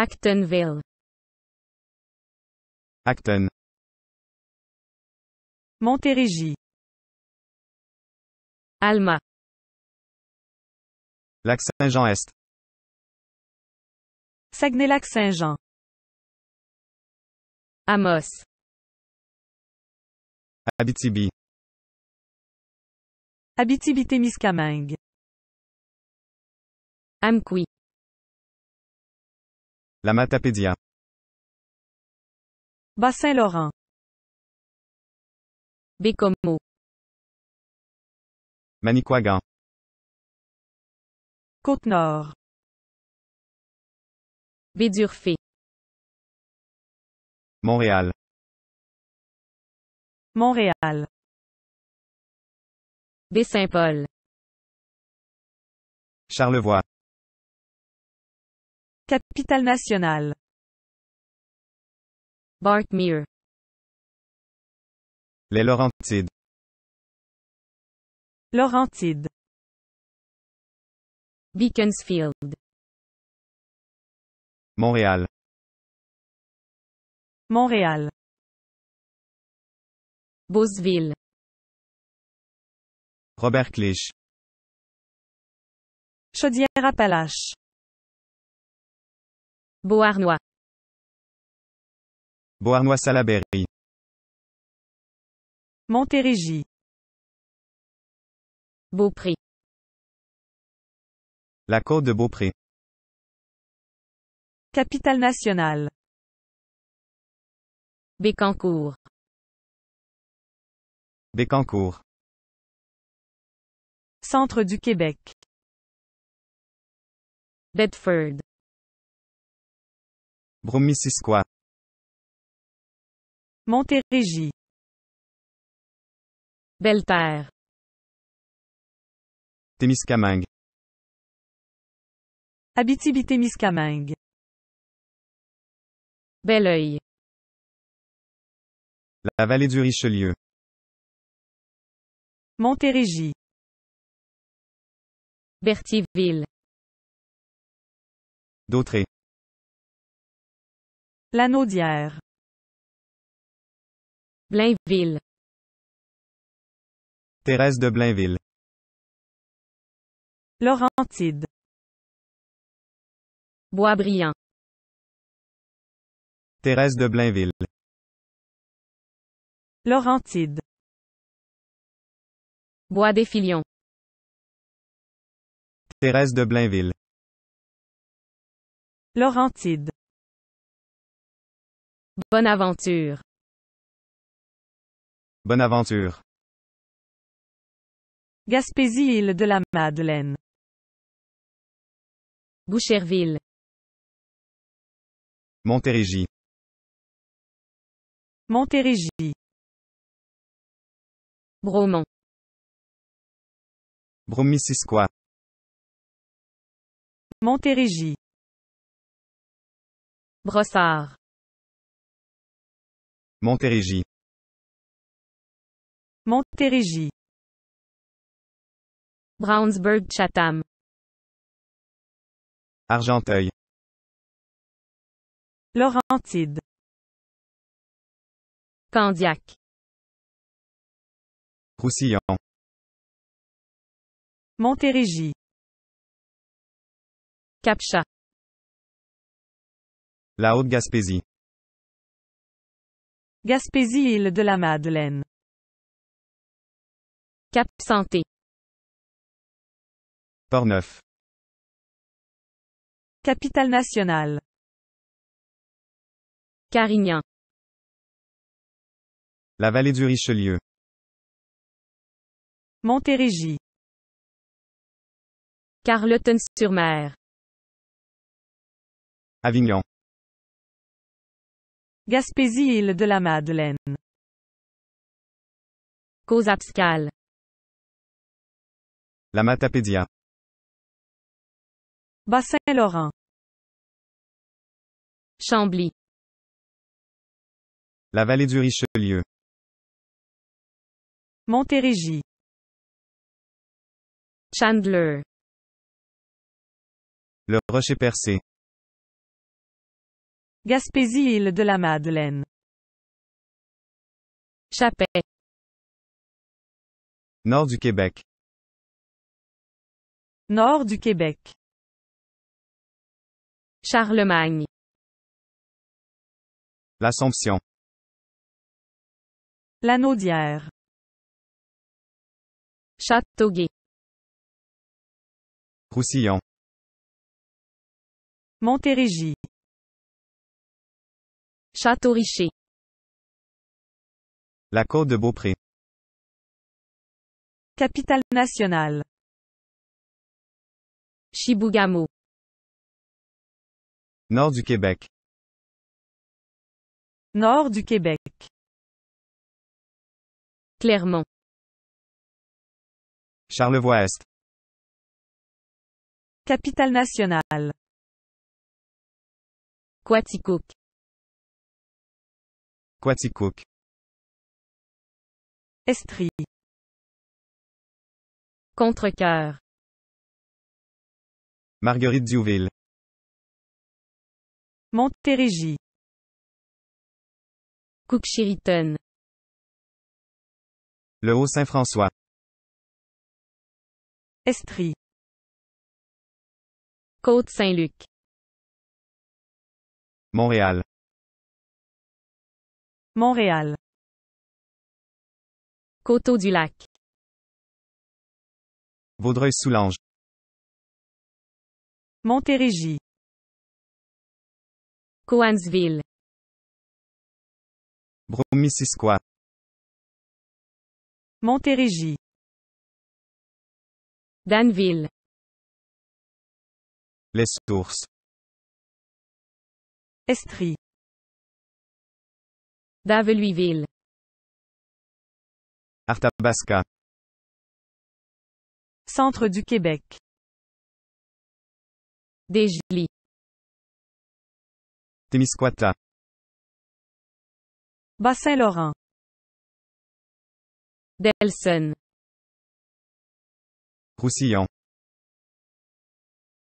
Actonville. Acton. Montérégie. Alma. Lac Saint-Jean-Est. Saguenay-Lac-Saint-Jean. Amos. Abitibi. Abitibi-Témiscamingue. Amqui. La Matapédia. Bassin laurent Bécomo. Manicouagan. Côte-Nord. Bédurfé. Montréal. Montréal. Baie-Saint-Paul. Charlevoix. Capitale nationale. Bartmere. Les Laurentides. Laurentides. Beaconsfield. Montréal. Montréal. Beauceville. Robert Clich. Chaudière-Appalaches. Beauharnois. Beauharnois-Salaberry. Montérégie. Beaupré. La côte de Beaupré. Capitale nationale. Bécancour. Bécancourt Centre du Québec. Bedford. Bromissisquoi. Montérégie. Belle-Terre. Témiscamingue. Abitibi-Témiscamingue. Oeil. La vallée du Richelieu. Montérégie. Bertiville Dautré. Naudière Blainville. Thérèse de Blainville. Laurentide. Bois Boisbriand. Thérèse de Blainville. Laurentide. Bois des Filions. Thérèse de Blainville. Laurentide. Bonne aventure. Bonne aventure. Gaspésie, île de la Madeleine. Boucherville. Montérégie. Montérégie. Bromont. Bromissisquoi. Montérégie. Brossard. Montérégie. Montérégie. Brownsburg-Chatham. Argenteuil. Laurentide. Candiac. Roussillon. Montérégie. Capcha. La Haute-Gaspésie. Gaspésie île de la Madeleine. Cap Santé. Portneuf. Capitale nationale. Carignan. La vallée du Richelieu. Montérégie. Carleton-sur-Mer. Avignon. Gaspésie île de la Madeleine. Cause abscale. La Matapédia. Bassin-Laurent. Chambly. La vallée du Richelieu. Montérégie. Chandler. Le Rocher percé. Gaspésie île de la Madeleine. Chapet. Nord du Québec. Nord du Québec. Charlemagne. L'Assomption. L'Anodière. Châteauguay. Roussillon. Montérégie. Château-Richer. La côte de Beaupré. Capitale nationale. Chibougamau. Nord du Québec. Nord du Québec. Clermont. Charlevoix-Est. Capitale nationale. Quaticook. Quaticook. Estrie. Contrecoeur. Marguerite Diouville. Montérégie. Cookshiriton. Le Haut-Saint-François. Estrie. Côte-Saint-Luc. Montréal. Montréal. Coteau-du-Lac. Vaudreuil-Soulanges. Montérégie. Coansville. Bromissisquoi. Montérégie. Danville. Les sources. Estrie. Dave Louisville. Centre du Québec. Dégely. Témiscouata. bassin laurent Delson. Roussillon.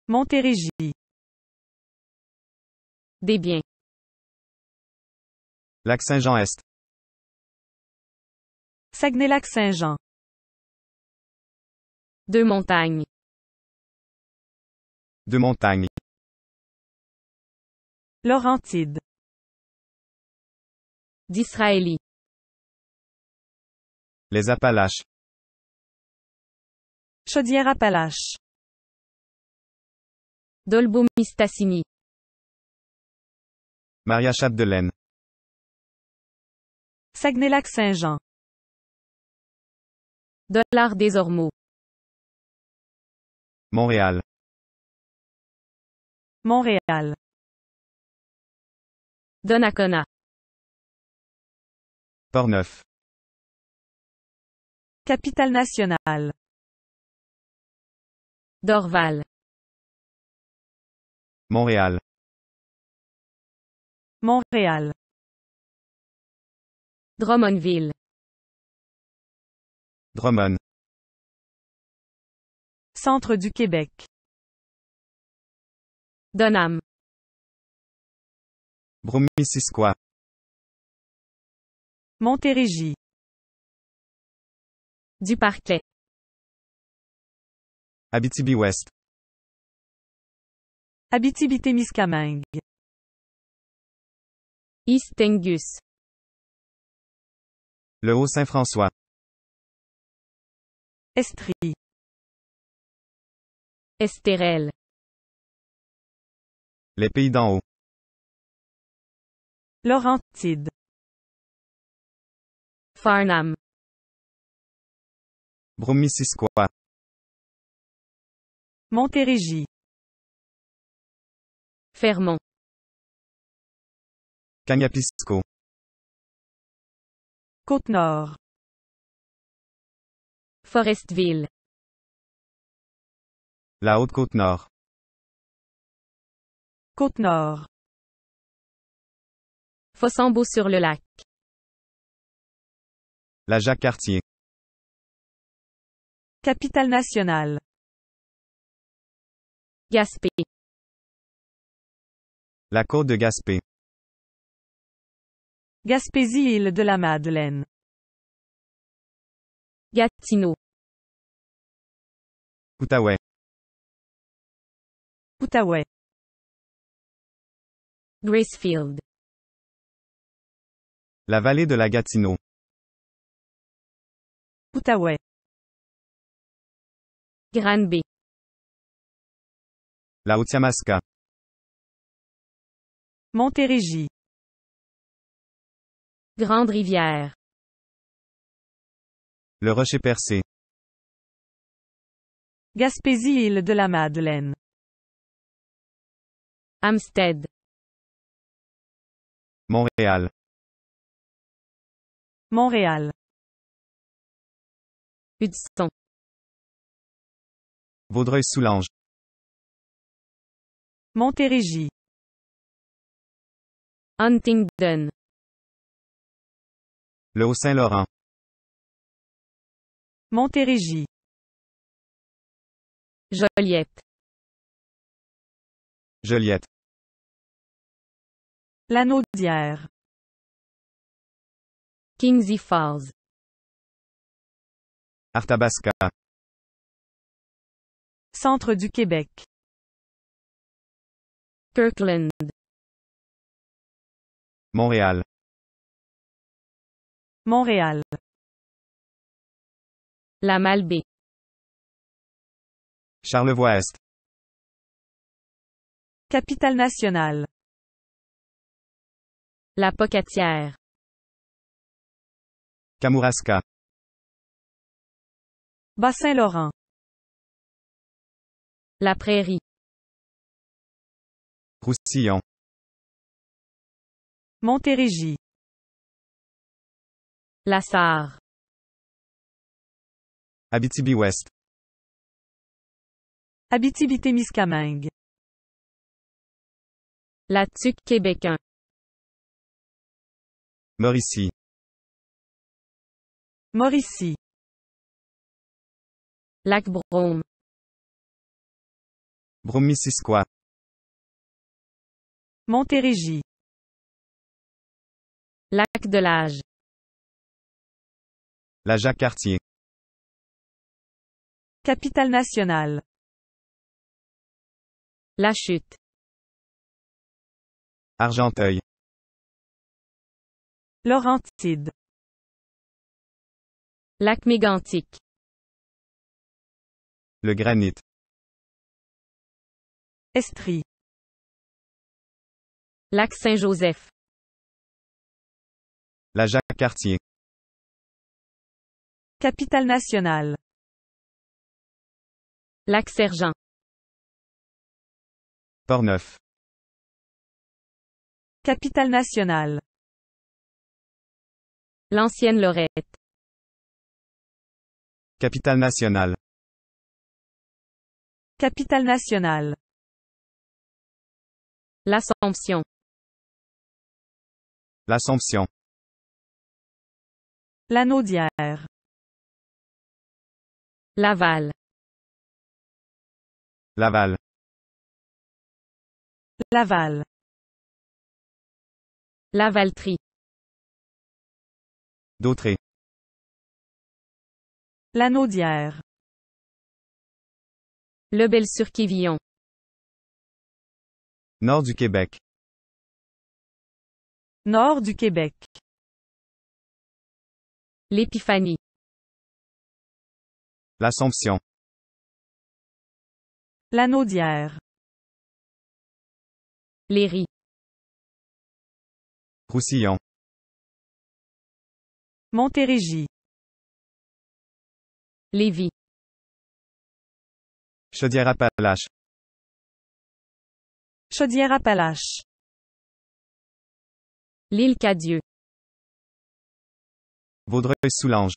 Montérégie. Des Lac Saint-Jean-Est. Saguenay-Lac-Saint-Jean. Deux montagnes. Deux montagnes. Laurentide. D'Israélie. Les Appalaches. Chaudière-Appalaches. Dolbeau-Mistassini. Maria Chapdelaine. Saguenay-Lac-Saint-Jean. l'Art des Ormeaux. Montréal. Montréal. Donnacona. Portneuf. Capitale nationale. Dorval. Montréal. Montréal. Drummondville. Drummond. Centre du Québec. Donham. Broumissisquoi Montérégie. Du Parquet. Abitibi-Ouest. Abitibi-Témiscamingue. East Tengus. Le Haut-Saint-François. Estrie. Estérel. Les pays d'en haut. Laurentide. Farnham. Broumissisquoi Montérégie. Fermont. Cagnapisco. Côte-Nord. Forestville. La Haute-Côte-Nord. Côte-Nord. Fossambeau-sur-le-Lac. La Jacques-Cartier. Capitale nationale. Gaspé. La côte de Gaspé. Gaspésie île de la Madeleine. Gatineau. Outaouais. Outaouais. Gracefield. La vallée de la Gatineau. Outaouais. Granby. La Montérégie. Grande rivière. Le rocher percé. Gaspésie île de la Madeleine. Amstead. Montréal. Montréal. Hudson. Vaudreuil-Soulanges. Montérégie. Huntingdon. Le Haut-Saint-Laurent. Montérégie. Joliette. Joliette. L'anneau d'hier. Falls. Arthabasca. Centre du Québec. Kirkland. Montréal. Montréal. La Malbaie. Charlevoix-Est. Capitale nationale. La Pocatière. Kamouraska. Bas-Saint-Laurent. La Prairie. Roussillon. Montérégie. La Sarre. Abitibi-Ouest. Abitibi-Témiscamingue. La Tuque québécois. Mauricie. Mauricie. Lac Brome. brome Montérégie. Lac de l'Age. La Jacques-Cartier. Capitale nationale. La Chute. Argenteuil. Laurentide. Lac mégantique Le Granit. Estrie. Lac Saint-Joseph. La jacques Capitale nationale. Lac Sergent. Portneuf. Capitale nationale. L'ancienne Lorette. Capitale nationale. Capitale nationale. L'Assomption. L'Assomption. L'Anodière. Laval. Laval. Laval. Lavaltrie. Dautré. Le Lebel-sur-Quévillon. Nord du Québec. Nord du Québec. L'Épiphanie. L'Assomption. L'anneau d'hier. Léry. Roussillon. Montérégie. Lévis. Chaudière-Appalaches. Chaudière-Appalaches. L'île Cadieux. Vaudreuil-Soulanges.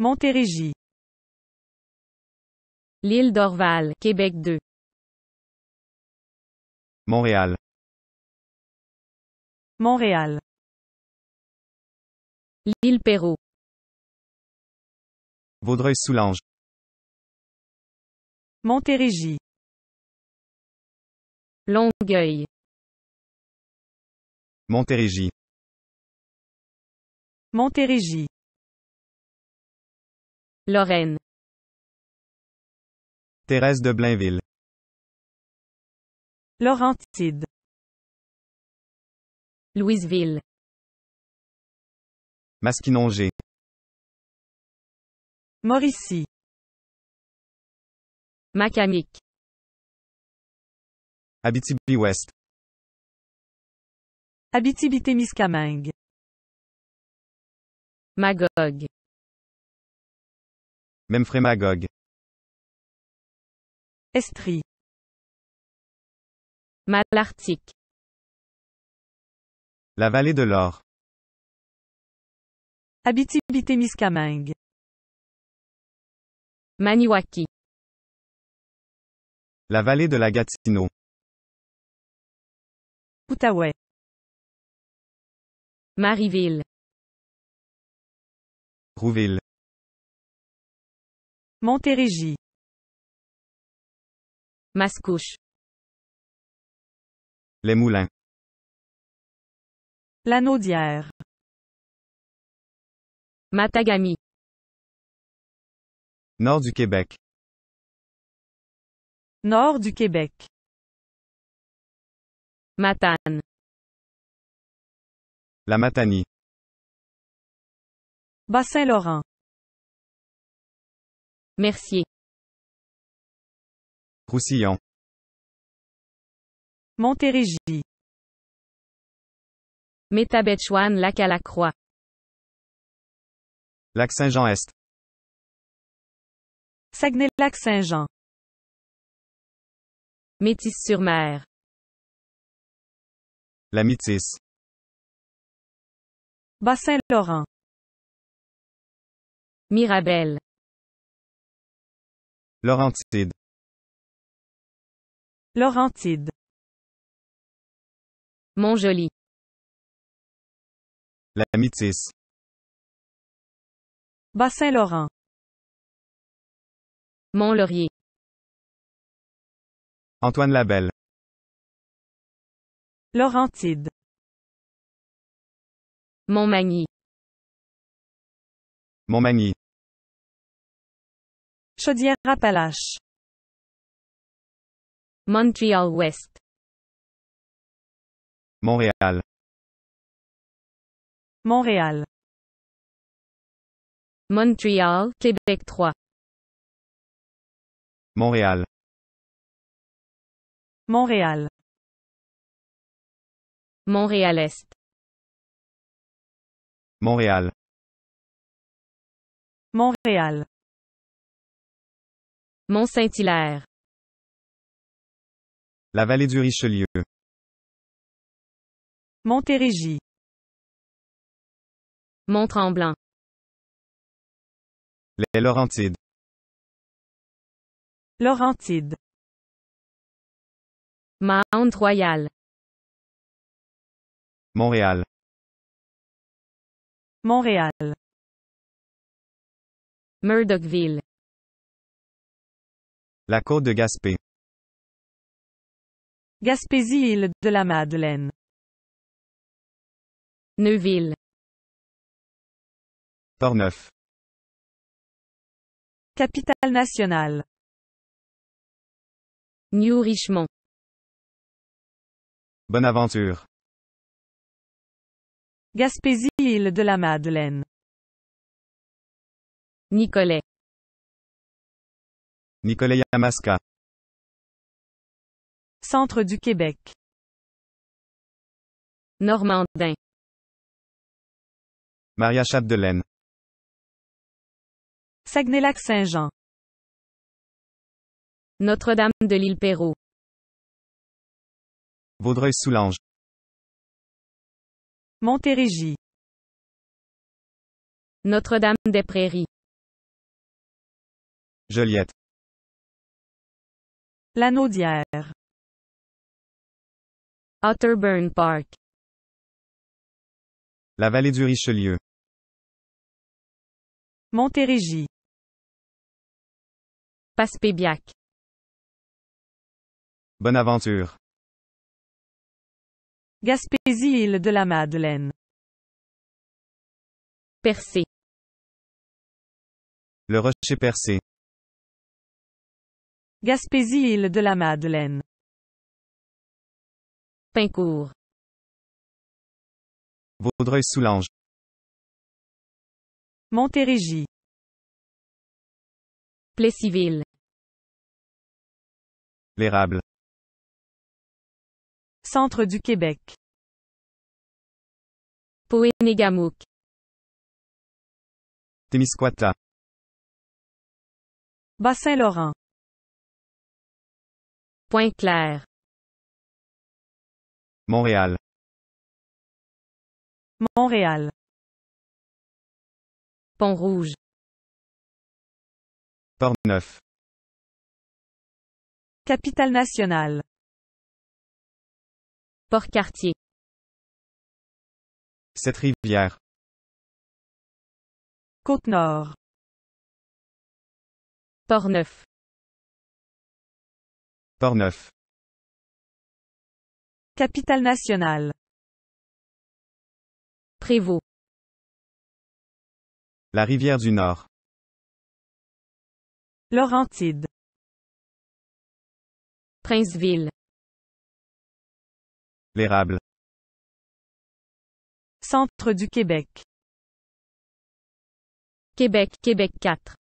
Montérégie. L'île d'Orval, Québec 2. Montréal. Montréal. L'île Perrault. Vaudreuil-Soulanges. Montérégie. Longueuil. Montérégie. Montérégie. Lorraine. Thérèse de Blainville. Laurentide. Louisville. Masquinongé. Mauricie. Macamic. Abitibi-Ouest. Abitibi-Témiscamingue. Magog. Memphremagog. Estrie. Malartic. La vallée de l'or. Abitibi-Témiscamingue. Maniwaki. La vallée de la Gatineau. Outaouais. Marieville. Rouville. Montérégie. Mascouche. Les Moulins. Lanaudière. Matagami. Nord du Québec. Nord du Québec. Matane. La Matanie. Bassin-Laurent. Mercier. Roussillon. Montérégie. Métabetchouane Lac à la Croix. Lac Saint-Jean-Est. Saguenay-Lac-Saint-Jean. Métis-sur-Mer. La Métis. Bassin-Laurent. Mirabel. Laurentide. Laurentide. Montjoli. La Métis. Bassin-Laurent. Mont-Laurier. Antoine Labelle. Laurentide. Montmagny. Montmagny. Chaudière-Appalaches. Montréal-Ouest. Montréal. Montréal. Montréal, Québec 3. Montréal. Montréal. Montréal-Est. Montréal. Montréal. Mont-Saint-Hilaire. La vallée du Richelieu. Montérégie. Mont-Tremblant. Les Laurentides. Laurentides. Mount Royal. Montréal. Montréal. Murdochville. La côte de Gaspé. Gaspésie-Île de la Madeleine. Neuville. Portneuf. Capitale nationale. New Richmond. Bonaventure. Gaspésie-Île de la Madeleine. Nicolet. Nicolet Yamaska. Centre du Québec. Normandin. Maria Chapdelaine. Saguenay-Lac-Saint-Jean. Notre-Dame de l'île Perrault. Vaudreuil-Soulanges. Montérégie. Notre-Dame des Prairies. Joliette. La Otterburn Park. La vallée du Richelieu. Montérégie. Passepébiac. Bonaventure. Gaspésie, île de la Madeleine. Percé. Le rocher percé. Gaspésie île de la Madeleine. Pincourt. Vaudreuil-Soulanges. Montérégie. Plessisville. L'érable. Centre du Québec. Poénégamouk. Témiscouata. Bassin-Laurent. Point clair. Montréal. Montréal. Pont-Rouge. Port-Neuf. Capitale nationale. port Quartier. Cette rivière. Côte-Nord. Port-Neuf. Portneuf. Capitale nationale. Prévost. La rivière du Nord. Laurentide. Princeville. L'érable. Centre du Québec. Québec, Québec 4.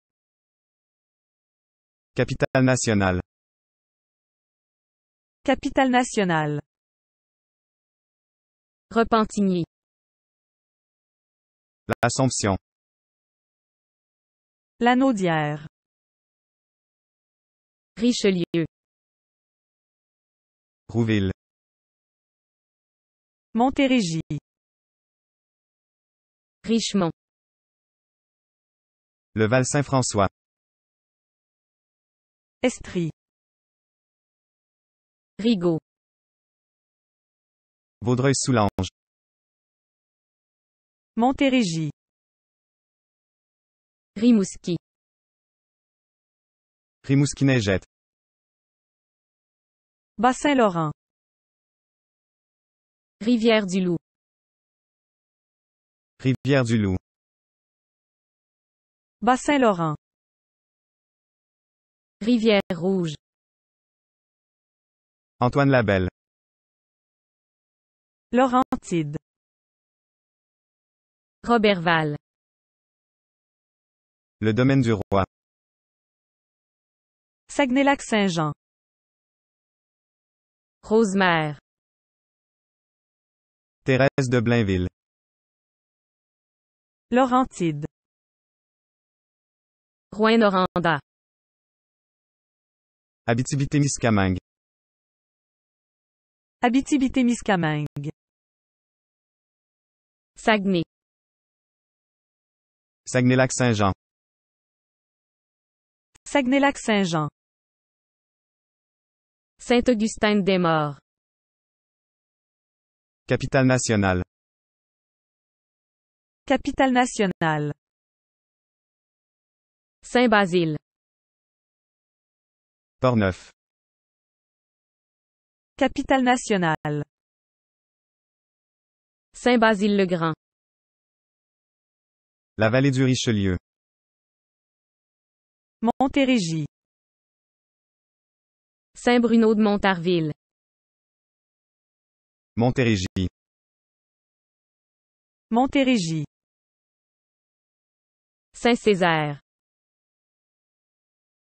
Capitale nationale. Capitale nationale. Repentigny. L'Assomption. Lanaudière. Richelieu. Rouville. Montérégie. Richemont. Le Val-Saint-François. Estrie. Rigaud. Vaudreuil-Soulanges. Montérégie. Rimouski. Rimouski-Neigette. Bassin-Laurent. Rivière-du-Loup. Rivière-du-Loup. Bassin-Laurent. Rivière Rouge. Antoine Labelle. Laurentide Robert Val. Le domaine du roi. Saguenay-Lac-Saint-Jean. Rosemère. Thérèse de Blainville. Laurentide. Rouen-Noranda. abitibi abitibi Miscamingue Saguenay. Saguenay-Lac-Saint-Jean. Saguenay-Lac-Saint-Jean. Saint-Augustin-des-Morts. Capitale nationale. Capitale nationale. Saint-Basile. Port-Neuf. Capitale nationale. Saint-Basile-le-Grand. La vallée du Richelieu. Montérégie. Saint-Bruno de Montarville. Montérégie. Montérégie. Saint-Césaire.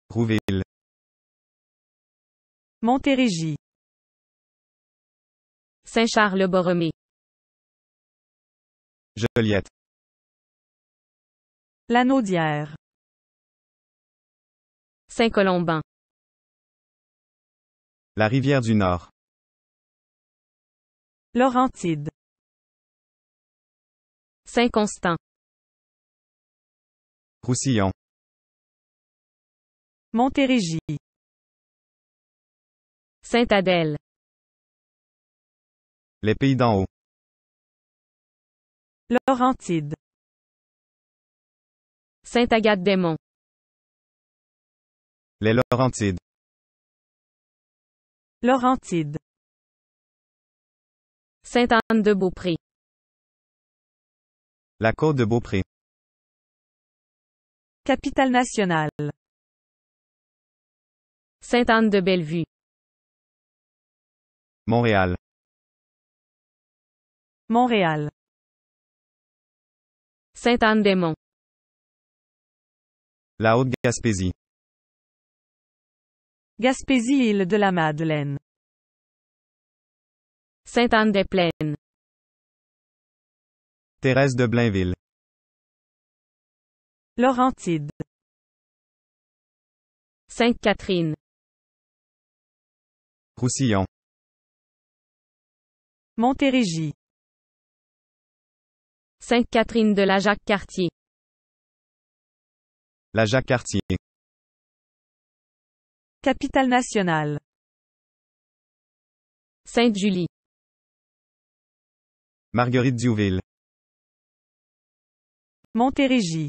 Rouville. Montérégie. Saint-Charles-Borromée. Joliette. Lanaudière. Saint-Colomban. La rivière du Nord. Laurentide. Saint-Constant. Roussillon. Montérégie. saint adèle les pays d'en haut. Laurentide. Sainte-Agathe-des-Monts. Les Laurentides. Laurentide. Sainte-Anne-de-Beaupré. La côte de Beaupré. Capitale nationale. Sainte-Anne-de-Bellevue. Montréal. Montréal. Sainte-Anne-des-Monts. La Haute-Gaspésie. Gaspésie, île de la Madeleine. Sainte-Anne-des-Plaines. Thérèse de Blainville. Laurentide. Sainte-Catherine. Roussillon. Montérégie. Sainte-Catherine de la Jacques-Cartier. La Jacques-Cartier. Capitale nationale. Sainte-Julie. Marguerite Diouville. Montérégie.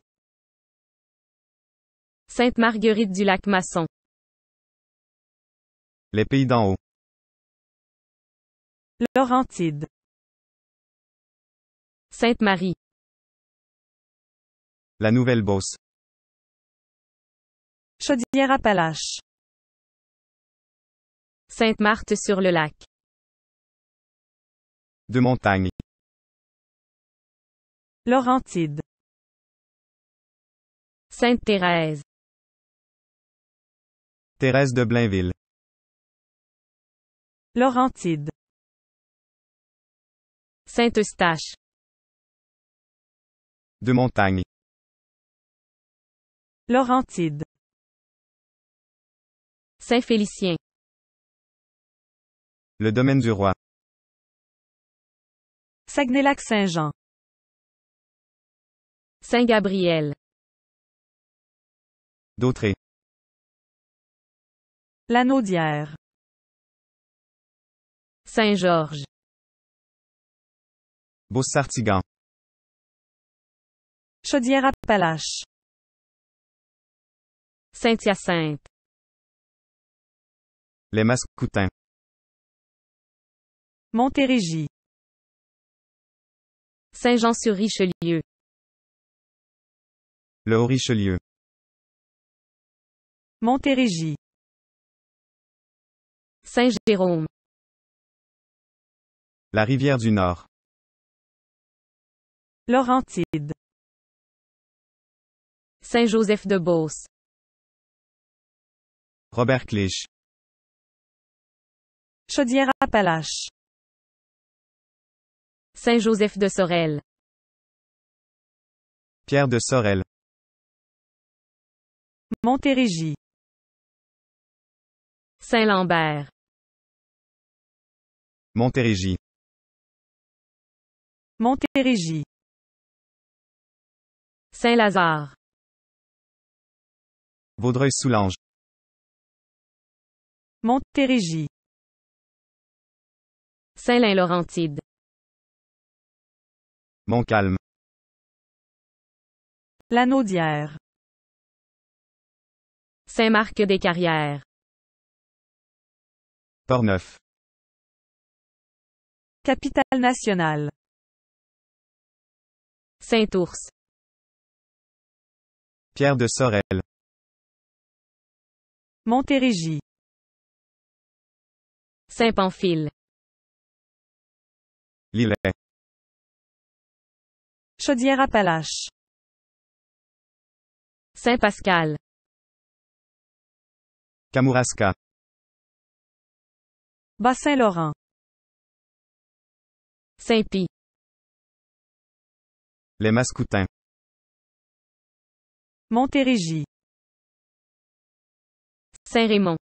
Sainte-Marguerite du Lac-Masson. Les Pays d'en haut. Laurentide. Sainte-Marie. La nouvelle bosse chaudière Chaudière-Appalaches. Sainte-Marthe-sur-le-Lac. De Montagne. Laurentide. Sainte-Thérèse. Thérèse de Blainville. Laurentide. Saint-Eustache de montagne. Laurentide. Saint-Félicien. Le domaine du roi. saguenay saint Saint-Gabriel. Dautré. Lanaudière. Saint-Georges. Beau Chaudière-Appalaches. Saint-Hyacinthe. Les Mascoutins. Montérégie. Saint-Jean-sur-Richelieu. Le Haut-Richelieu. Montérégie. Saint-Jérôme. La rivière du Nord. Laurentide. Saint-Joseph-de-Beauce. Robert Clich. Chaudière-Appalaches. Saint-Joseph-de-Sorel. Pierre de Sorel. Montérégie. Saint-Lambert. Montérégie. Montérégie. Saint-Lazare. Vaudreuil-Soulanges. Montérégie. Saint-Lin-Laurentide. Montcalm. Lanaudière. Saint-Marc-des-Carrières. Portneuf. Capitale nationale. Saint-Ours. Pierre de Sorel. Montérégie. Saint-Pamphile. Lillet. Chaudière-Appalaches. Saint-Pascal. Kamouraska. Bas-Saint-Laurent. Saint-Pie. Les Mascoutins. Montérégie. Saint-Raymond.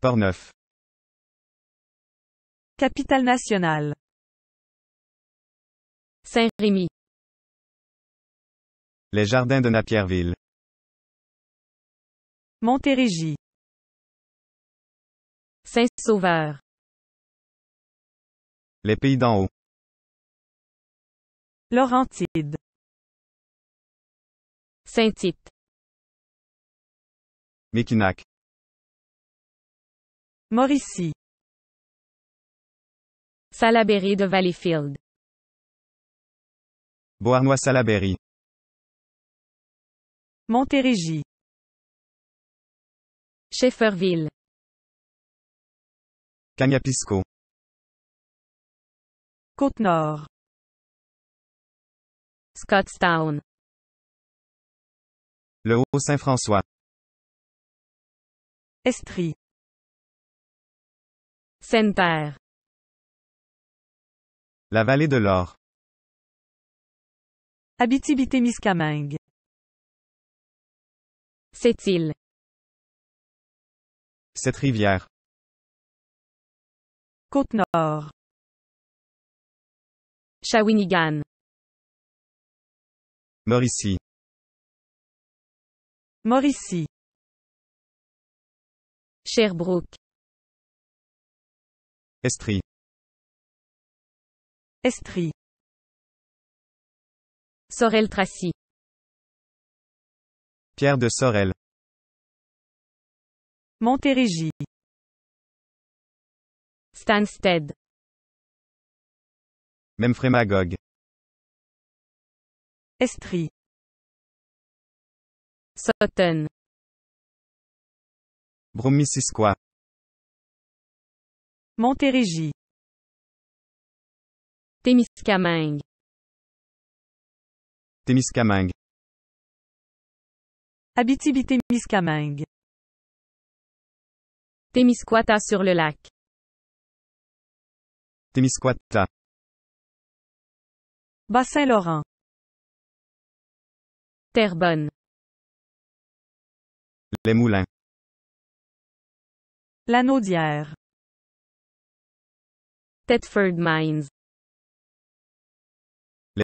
Portneuf. Capitale nationale. Saint-Rémy. Les jardins de Napierville. Montérégie. Saint-Sauveur. Les pays d'en haut. Laurentide. Saint-Tite. Mekinac. Mauricie. Salaberry de Valleyfield. Beauharnois-Salaberry. Montérégie. Schaefferville. Cagnapisco. Côte-Nord. Scottstown. Le Haut-Saint-François. Estrie. seine père La vallée de l'or. Abitibi-Témiscamingue. Cette île. Cette rivière. Côte-Nord. Shawinigan. Mauricie. Mauricie. Sherbrooke. Estrie. Estrie. Sorel-Tracy. Pierre de Sorel. Montérégie. Stansted. Memphremagog. Estrie. Sutton. Bromiciscoa. Montérégie. Témiscamingue. Témiscamingue. Abitibi-Témiscamingue. Témiscouata sur le lac. Témiscouata. Bassin-Laurent. Terrebonne. Les Moulins. La Naudière Thetford Mines.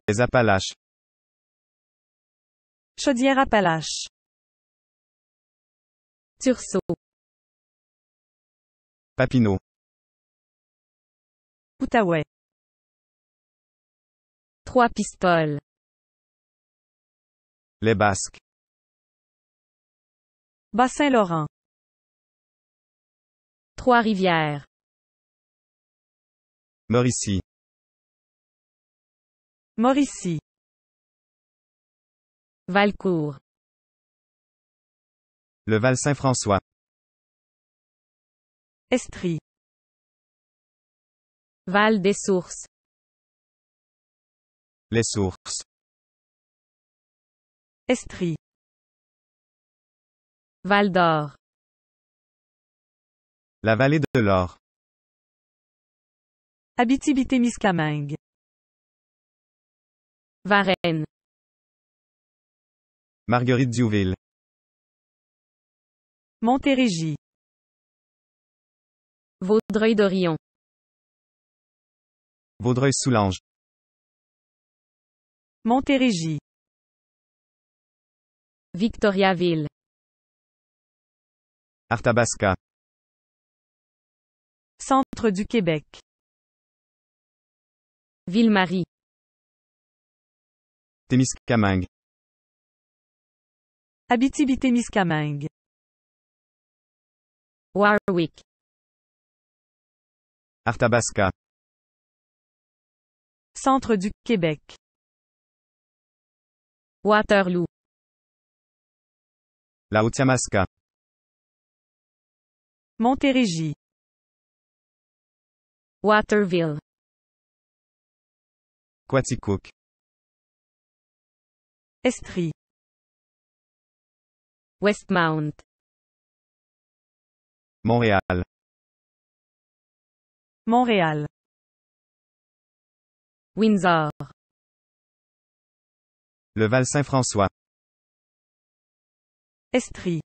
Les Appalaches. Chaudière-Appalaches. Turceau. Papineau. Outaouais. Trois pistoles. Les Basques. Bassin-Laurent. Trois-Rivières. Mauricie. Mauricie. Valcourt. Le Val-Saint-François. Estrie. Val des Sources. Les Sources. Estrie. Val d'Or. La vallée de l'or. Abitibi-Témiscamingue. Varennes. Marguerite Diouville. Montérégie. Vaudreuil-Dorion. Vaudreuil-Soulanges. Montérégie. Victoriaville. Arthabasca. Centre du Québec. Ville-Marie. Témiscamingue. Abitibi-Témiscamingue. Warwick. Arthabasca. Centre du Québec. Waterloo. La Montérégie. Waterville. Quaticook. Estrie. Westmount. Montréal. Montréal. Windsor. Le Val-Saint-François. Estrie.